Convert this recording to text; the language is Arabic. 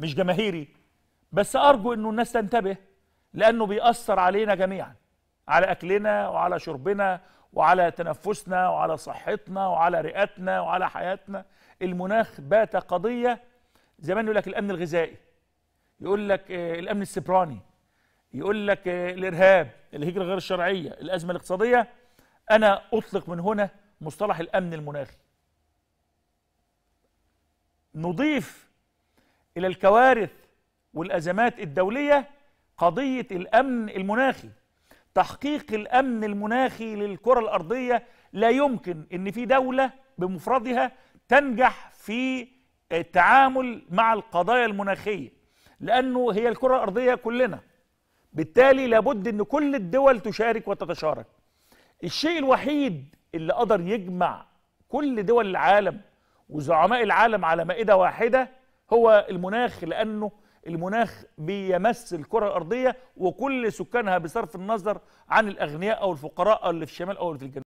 مش جماهيري بس ارجو انه الناس تنتبه لانه بيأثر علينا جميعا على اكلنا وعلى شربنا وعلى تنفسنا وعلى صحتنا وعلى رئتنا وعلى حياتنا المناخ بات قضيه زمان يقول لك الامن الغذائي يقول لك آه، الامن السبراني يقول لك آه، الارهاب الهجره غير الشرعيه الازمه الاقتصاديه انا اطلق من هنا مصطلح الامن المناخي نضيف إلى الكوارث والأزمات الدولية قضية الأمن المناخي تحقيق الأمن المناخي للكرة الأرضية لا يمكن أن في دولة بمفردها تنجح في التعامل مع القضايا المناخية لأنه هي الكرة الأرضية كلنا بالتالي لابد أن كل الدول تشارك وتتشارك الشيء الوحيد اللي قدر يجمع كل دول العالم وزعماء العالم على مائدة واحدة هو المناخ لأنه المناخ بيمس الكرة الأرضية وكل سكانها بصرف النظر عن الأغنياء أو الفقراء اللي في الشمال أو اللي في الجنوب